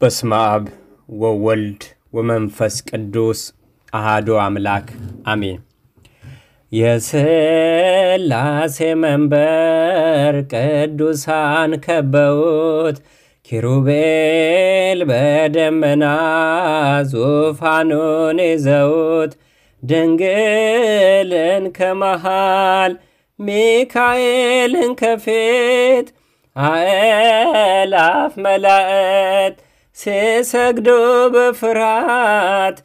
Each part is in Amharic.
በስመ አብ ወወልድ ወመንፈስ ቅዱስ አሃዶ አምላክ አሜን። የሥላሴ መንበር ቅዱሳን ከበውት ኪሩቤል በደመና ዙፋኑን ይዘውት ድንግልን ከመሃል ሚካኤልን ከፊት አእላፍ መላእት ሲሰግዱ በፍርሃት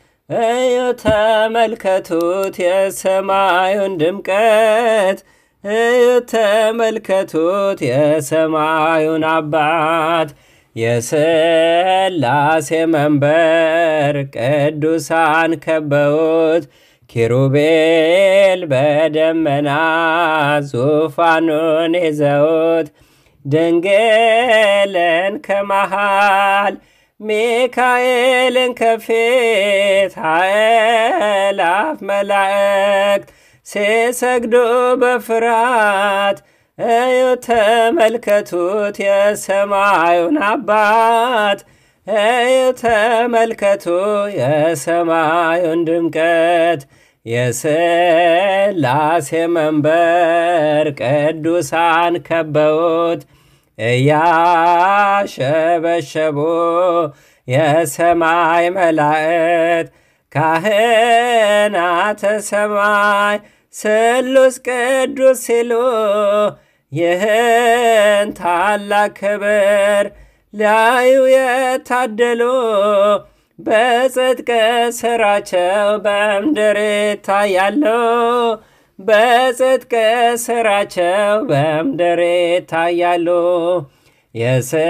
እዩ ተመልከቱት የሰማዩን ድምቀት እዩ ተመልከቱት የሰማዩን አባት የስላሴ መንበር ቅዱሳን ከበውት ኪሩቤል በደመና ዙፋኑን ይዘውት ድንግልን ከመሃል ሚካኤልን ከፊት አእላፍ መላእክት ሲሰግዱ በፍርሃት እዩ ተመልከቱት የሰማዩን አባት እዩ ተመልከቱ የሰማዩን ድምቀት የሥላሴ መንበር ቅዱሳን ከበውት እያሸበሸቡ የሰማይ መላእክት ካህናተ ሰማይ ስሉስ ቅዱስ ሲሉ ይህን ታላቅ ክብር ላዩ የታደሉ በጽድቅ ስራቸው በምድር ይታያሉ። በጽድቅ ስራቸው በምድር ይታያሉ። የሥላሴ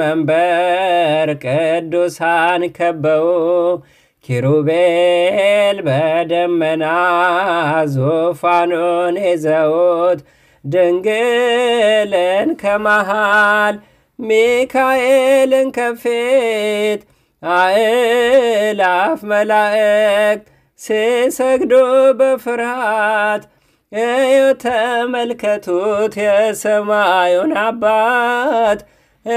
መንበር ቅዱሳን ከበው ኪሩቤል በደመና ዙፋኑን ይዘውት ድንግልን ከመሃል ሚካኤልን ከፊት አእላፍ መላእክት ሲሰግዱ በፍርሃት እዩ ተመልከቱት የሰማዩን አባት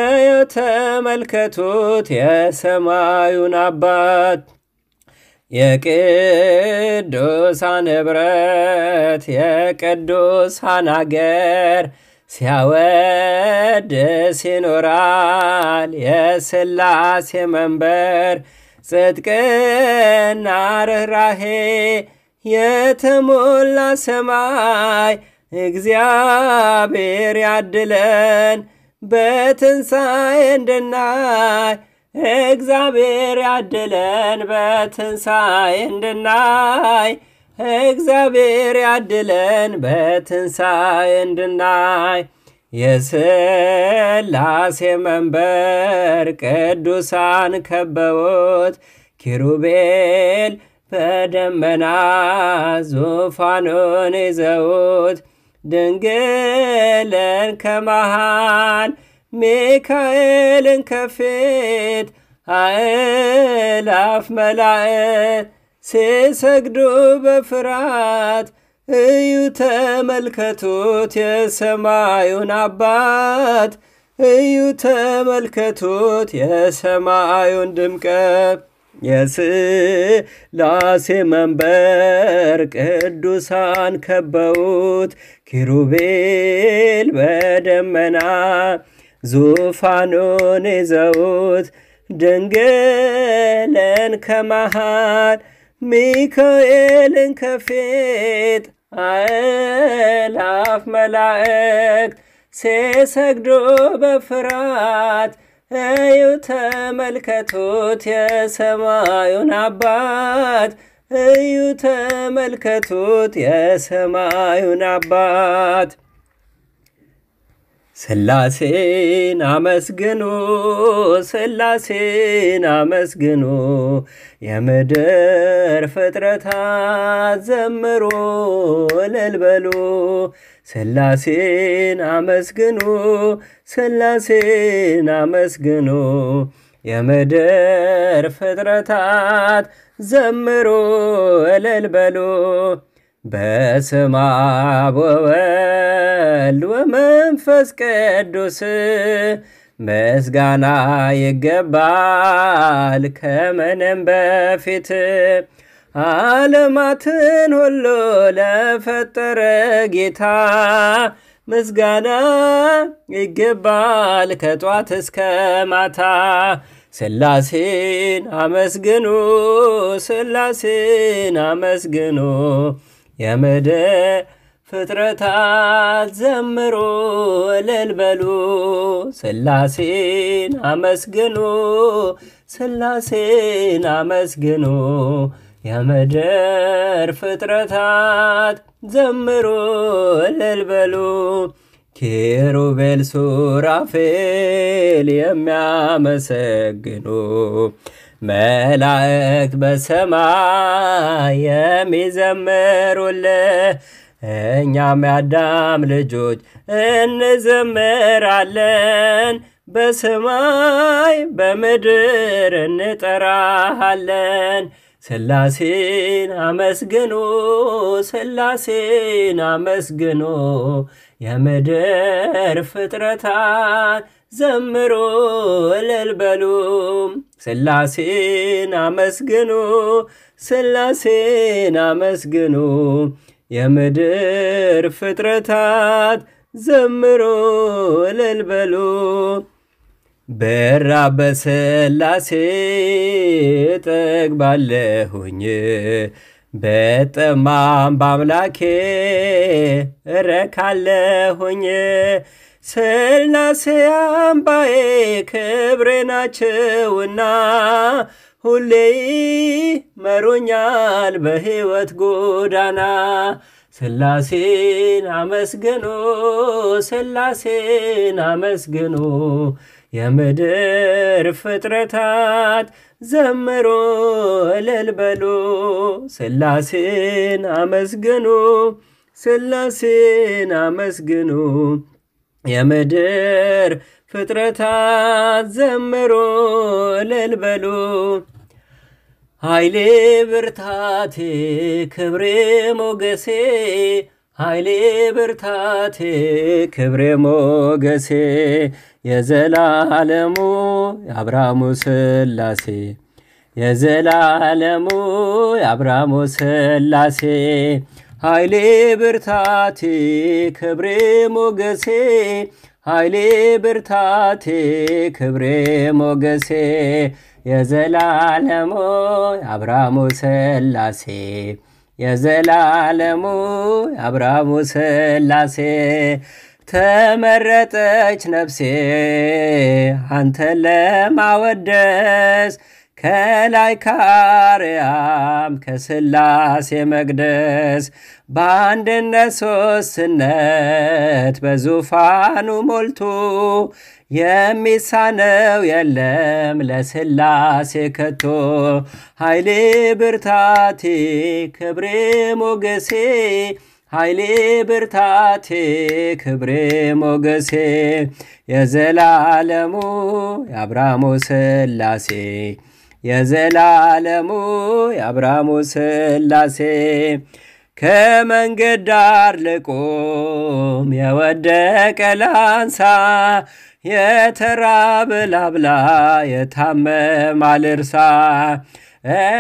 እዩ ተመልከቱት የሰማዩን አባት የቅዱሳን ኅብረት የቅዱሳን አገር ሲያወድስ ይኖራል የስላሴ መንበር ጽድቅና ርኅራሄ የተሞላ ሰማይ እግዚአብሔር ያድለን በትንሣኤ እንድናይ እግዚአብሔር ያድለን በትንሣኤ እንድናይ እግዚአብሔር ያድለን በትንሣኤ እንድናይ የስላሴ መንበር ቅዱሳን ከበውት ኪሩቤል በደመና ዙፋኑን ይዘውት ድንግልን ከመሃል ሚካኤልን ከፊት አእላፍ መላእክት ሲሰግዱ በፍርሃት እዩ ተመልከቱት የሰማዩን አባት እዩ ተመልከቱት የሰማዩን ድምቀት የስላሴ መንበር ቅዱሳን ከበውት ኪሩቤል በደመና ዙፋኑን ይዘውት ድንግልን ከመሃል ሚካኤልን ከፊት አእላፍ መላእክት ሲሰግዱ በፍርሃት እዩ ተመልከቱት የሰማዩን አባት እዩ ተመልከቱት የሰማዩን አባት ስላሴን አመስግኑ ስላሴን አመስግኑ የምድር ፍጥረታት ዘምሮ እልል በሉ ስላሴን አመስግኑ ስላሴን አመስግኑ የምድር ፍጥረታት ዘምሮ እልል በሉ በስመ አብ ወወልድ ወመንፈስ ቅዱስ ምስጋና ይገባል ከምንም በፊት ዓለማትን ሁሉ ለፈጠረ ጌታ ምስጋና ይገባል ከጧት እስከ ማታ። ስላሴን አመስግኑ፣ ስላሴን አመስግኑ የመደ ፍጥረታት ዘምሩ እልል በሉ ስላሴን አመስግኑ ስላሴን አመስግኑ የመደር ፍጥረታት ዘምሩ እልል በሉ ኪሩቤል ሱራፌል የሚያመሰግኑ መላእክት በሰማይ የሚዘምሩልህ እኛም ያዳም ልጆች እንዘምራለን። በሰማይ በምድር እንጠራሃለን። ስላሴን አመስግኑ፣ ስላሴን አመስግኑ የምድር ፍጥረታት ዘምሩ እልል በሉ ስላሴን አመስግኑ ስላሴን አመስግኑ የምድር ፍጥረታት ዘምሩ እልል በሉ በራ በስላሴ ጠግባለሁኝ በጥማም በአምላኬ እረካለሁኝ ስላሴ አምባዬ ክብሬ ናቸውና ሁሌ መሮኛል በሕይወት ጎዳና ስላሴን አመስግኑ ስላሴን አመስግኑ የምድር ፍጥረታት ዘምሮ እልል በሎ ስላሴን አመስግኑ ስላሴን አመስግኑ የምድር ፍጥረታት ዘምሩ እልል በሉ። ኃይሌ ብርታቴ ክብሬ ሞገሴ ኃይሌ ብርታቴ ክብሬ ሞገሴ የዘላለሙ የአብርሃሙ ስላሴ የዘላለሙ የአብርሃሙ ስላሴ ኃይሌ ብርታቴ ክብሬ ሞገሴ ኃይሌ ብርታቴ ክብሬ ሞገሴ የዘላለሙ አብርሃሙ ሥላሴ የዘላለሙ አብርሃሙ ሥላሴ ተመረጠች ነፍሴ አንተን ለማወደስ ከላይ ካርያም ከስላሴ መቅደስ በአንድነት ሶስትነት በዙፋኑ ሞልቶ የሚሳነው የለም ለስላሴ ከቶ ኃይሌ ብርታቴ ክብሬ ሞገሴ ኃይሌ ብርታቴ ክብሬ ሞገሴ የዘላለሙ የአብርሃሙ ስላሴ የዘላለሙ የአብርሃሙ ስላሴ ከመንገድ ዳር ልቁም የወደቀ ላንሳ የተራበ ላብላ የታመመ አልርሳ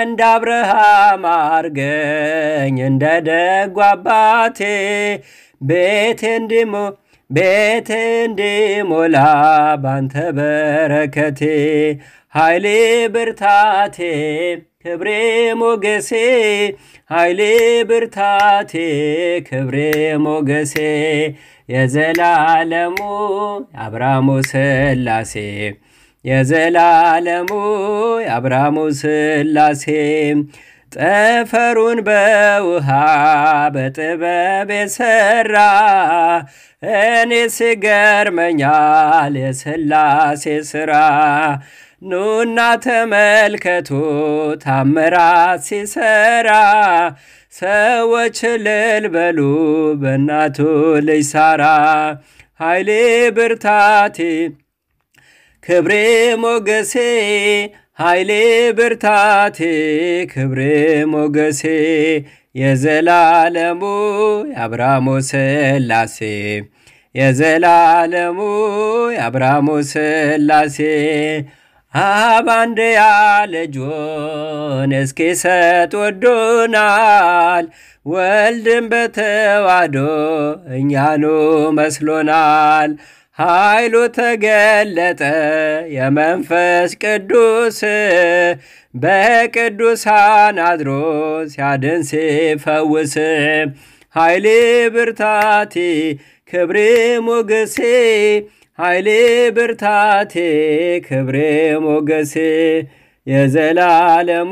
እንደ አብርሃም አርገኝ እንደ ደጉ አባቴ ቤቴ ቤቴ እንዲሞላ ባንተ በረከቴ ኃይሌ ብርታቴ ክብሬ ሞገሴ ኃይሌ ብርታቴ ክብሬ ሞገሴ የዘላለሙ አብርሃሙ ስላሴ የዘላለሙ አብራሙ ስላሴ ጠፈሩን በውሃ በጥበብ የሠራ እኔ ስገርመኛል የስላሴ ሥራ። ኑና ተመልከቱ ታምራት ሲሠራ ሰዎች እልል በሉ በእናቱ ልጅ ሳራ። ኃይሌ ብርታቴ ክብሬ ሞገሴ ኃይሌ ብርታቴ ክብሬ ሞገሴ የዘላለሙ የአብርሃሞ ስላሴ የዘላለሙ የአብርሃሞ ስላሴ አብ አንድያ ልጁን እስኪሰጥ ወዶናል። ወልድም በተዋሕዶ እኛኑ መስሎናል። ኃይሉ ተገለጠ የመንፈስ ቅዱስ በቅዱሳን አድሮ ሲያድን ሲፈውስ ኃይሌ ብርታቴ ክብሬ ሞገሴ ኃይሌ ብርታቴ ክብሬ ሞገሴ የዘላለሙ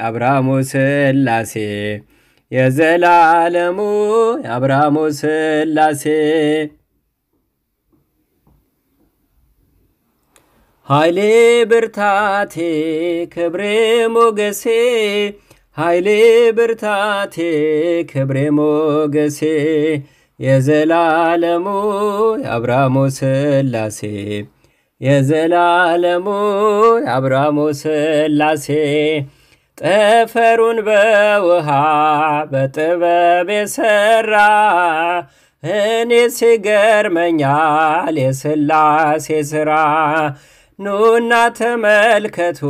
የአብርሃሙ ስላሴ የዘላለሙ የአብርሃሙ ስላሴ ኃይሌ ብርታቴ ክብሬ ሞገሴ ኃይሌ ብርታቴ ክብሬ ሞገሴ የዘላለሙ የአብርሃሞ ስላሴ የዘላለሙ የአብርሃሞ ስላሴ ጠፈሩን በውሃ በጥበብ የሠራ እኔ ሲገርመኛል የስላሴ ሥራ ኑና ተመልከቱ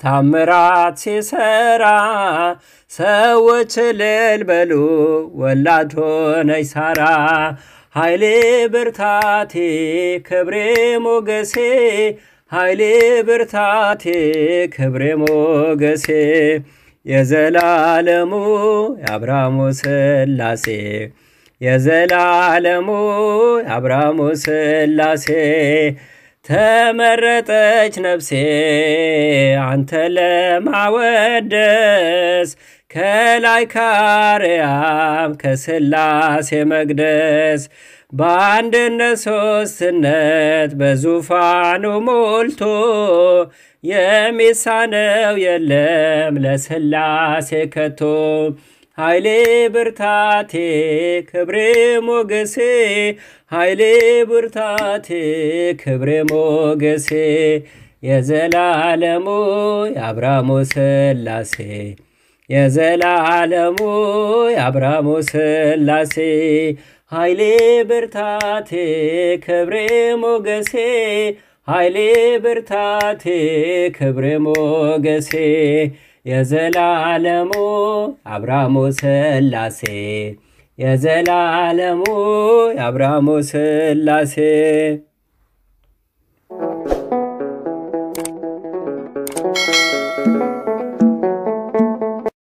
ታምራት ሲሰራ ሰዎች እልል በሉ ወላድ ሆነች ሳራ ኃይሌ ብርታቴ ክብሬ ሞገሴ ኃይሌ ብርታቴ ክብሬ ሞገሴ የዘላለሙ የአብርሃሙ ስላሴ የዘላለሙ የአብርሃሙ ስላሴ ተመረጠች ነፍሴ አንተ ለማወደስ ከላይ ካርያም ከስላሴ መቅደስ በአንድነት ሶስትነት በዙፋኑ ሞልቶ የሚሳነው የለም ለስላሴ ከቶ ኃይሌ ብርታቴ ክብሬ ሞገሴ ኃይሌ ብርታቴ ክብሬ ሞገሴ የዘላለሙ የአብርሃሙ ስላሴ የዘላለሙ የአብርሃሙ ስላሴ ኃይሌ ብርታቴ ክብሬ ሞገሴ ኃይሌ ብርታቴ ክብሬ ሞገሴ የዘላለሙ አብርሃሞ ስላሴ የዘላለሙ አብርሃሞ ስላሴ